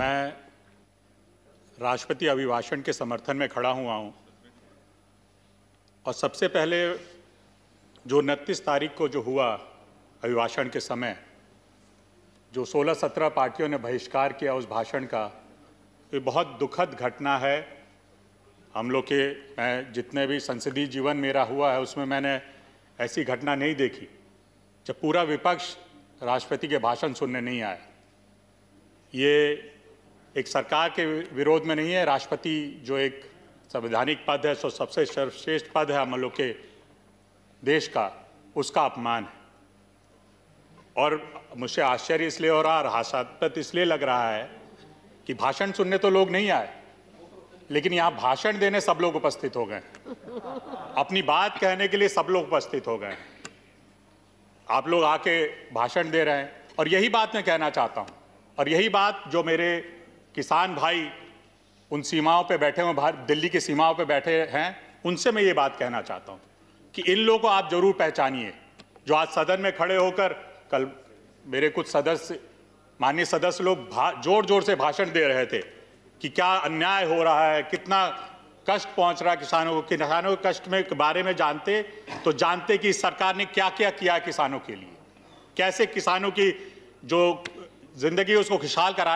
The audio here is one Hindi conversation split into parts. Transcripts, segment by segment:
मैं राष्ट्रपति अभिभाषण के समर्थन में खड़ा हुआ हूं और सबसे पहले जो उनतीस तारीख को जो हुआ अभिभाषण के समय जो 16-17 पार्टियों ने बहिष्कार किया उस भाषण का ये बहुत दुखद घटना है हम लोग के मैं जितने भी संसदीय जीवन मेरा हुआ है उसमें मैंने ऐसी घटना नहीं देखी जब पूरा विपक्ष राष्ट्रपति के भाषण सुनने नहीं आया ये एक सरकार के विरोध में नहीं है राष्ट्रपति जो एक संवैधानिक पद है सो सबसे सर्वश्रेष्ठ पद है हम लोग के देश का उसका अपमान है और मुझे आश्चर्य इसलिए हो रहा हासास्पद इसलिए लग रहा है कि भाषण सुनने तो लोग नहीं आए लेकिन यहाँ भाषण देने सब लोग उपस्थित हो गए अपनी बात कहने के लिए सब लोग उपस्थित हो गए आप लोग आके भाषण दे रहे हैं और यही बात मैं कहना चाहता हूँ और यही बात जो मेरे किसान भाई उन सीमाओं पे बैठे हुए भारत दिल्ली की सीमाओं पे बैठे हैं उनसे मैं ये बात कहना चाहता हूँ कि इन लोगों को आप जरूर पहचानिए जो आज सदन में खड़े होकर कल मेरे कुछ सदस्य माननीय सदस्य लोग जोर जोर से भाषण दे रहे थे कि क्या अन्याय हो रहा है कितना कष्ट पहुंच रहा है किसानों को किसानों के कष्ट में के बारे में जानते तो जानते कि सरकार ने क्या क्या किया किसानों के लिए कैसे किसानों की जो ज़िंदगी उसको खुशहाल करा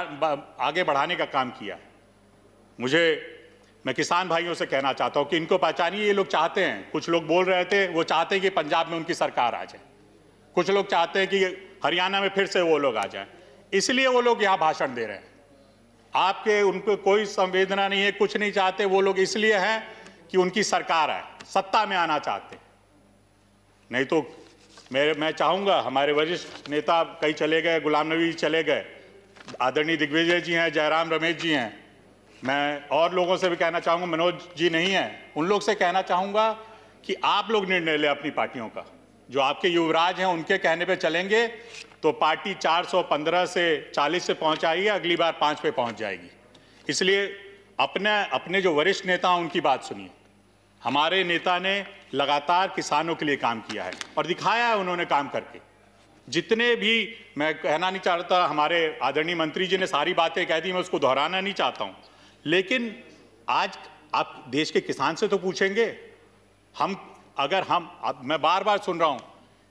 आगे बढ़ाने का काम किया मुझे मैं किसान भाइयों से कहना चाहता हूं कि इनको पहचानिए ये लोग चाहते हैं कुछ लोग बोल रहे थे वो चाहते हैं कि पंजाब में उनकी सरकार आ जाए कुछ लोग चाहते हैं कि हरियाणा में फिर से वो लोग आ जाए इसलिए वो लोग यहाँ भाषण दे रहे हैं आपके उनको कोई संवेदना नहीं है कुछ नहीं चाहते वो लोग इसलिए हैं कि उनकी सरकार है सत्ता में आना चाहते नहीं तो मेरे मैं चाहूँगा हमारे वरिष्ठ नेता कई चले गए गुलाम नबी चले गए आदरणीय दिग्विजय जी हैं जयराम रमेश जी हैं मैं और लोगों से भी कहना चाहूँगा मनोज जी नहीं हैं उन लोग से कहना चाहूँगा कि आप लोग निर्णय लें अपनी पार्टियों का जो आपके युवराज हैं उनके कहने पर चलेंगे तो पार्टी 415 से 40 से पहुँच आई है अगली बार पाँच पे पहुँच जाएगी इसलिए अपने अपने जो वरिष्ठ नेता उनकी बात सुनिए हमारे नेता ने लगातार किसानों के लिए काम किया है और दिखाया है उन्होंने काम करके जितने भी मैं कहना नहीं चाहता हमारे आदरणीय मंत्री जी ने सारी बातें कह दी मैं उसको दोहराना नहीं चाहता हूं लेकिन आज आप देश के किसान से तो पूछेंगे हम अगर हम अब मैं बार बार सुन रहा हूं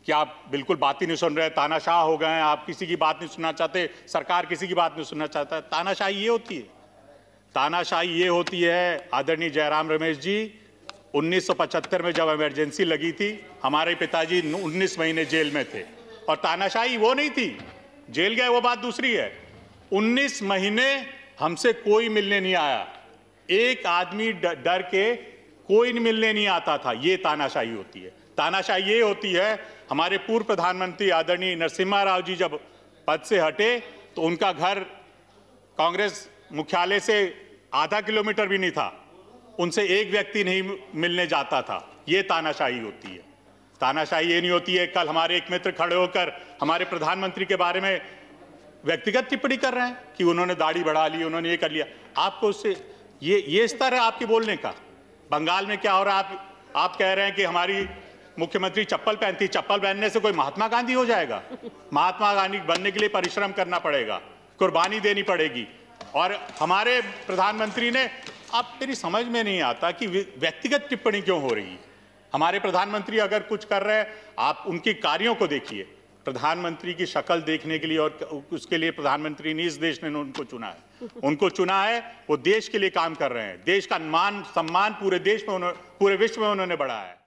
कि आप बिल्कुल बात ही नहीं सुन रहे तानाशाह हो गए आप किसी की बात नहीं सुनना चाहते सरकार किसी की बात नहीं सुनना चाहता तानाशाही ये होती है तानाशाही ये होती है आदरणीय जयराम रमेश जी 1975 में जब इमरजेंसी लगी थी हमारे पिताजी 19 महीने जेल में थे और तानाशाही वो नहीं थी जेल गए वो बात दूसरी है 19 महीने हमसे कोई मिलने नहीं आया एक आदमी डर के कोई मिलने नहीं आता था ये तानाशाही होती है तानाशाही ये होती है हमारे पूर्व प्रधानमंत्री आदरणीय नरसिम्हा राव जी जब पद से हटे तो उनका घर कांग्रेस मुख्यालय से आधा किलोमीटर भी नहीं था उनसे एक व्यक्ति नहीं मिलने जाता था ये तानाशाही होती है तानाशाही ये नहीं होती है कल हमारे एक मित्र खड़े होकर हमारे प्रधानमंत्री के बारे में व्यक्तिगत टिप्पणी कर रहे हैं कि उन्होंने दाढ़ी बढ़ा ली उन्होंने ये कर लिया आपको उससे ये ये स्तर है आपके बोलने का बंगाल में क्या हो रहा है आप आप कह रहे हैं कि हमारी मुख्यमंत्री चप्पल पहनती चप्पल पहनने से कोई महात्मा गांधी हो जाएगा महात्मा गांधी बनने के लिए परिश्रम करना पड़ेगा कुर्बानी देनी पड़ेगी और हमारे प्रधानमंत्री ने आप मेरी समझ में नहीं आता कि व्यक्तिगत टिप्पणी क्यों हो रही है हमारे प्रधानमंत्री अगर कुछ कर रहे हैं आप उनके कार्यों को देखिए प्रधानमंत्री की शक्ल देखने के लिए और उसके लिए प्रधानमंत्री ने इस देश ने उनको चुना है उनको चुना है वो देश के लिए काम कर रहे हैं देश का मान सम्मान पूरे देश में पूरे विश्व में उन्होंने बढ़ाया है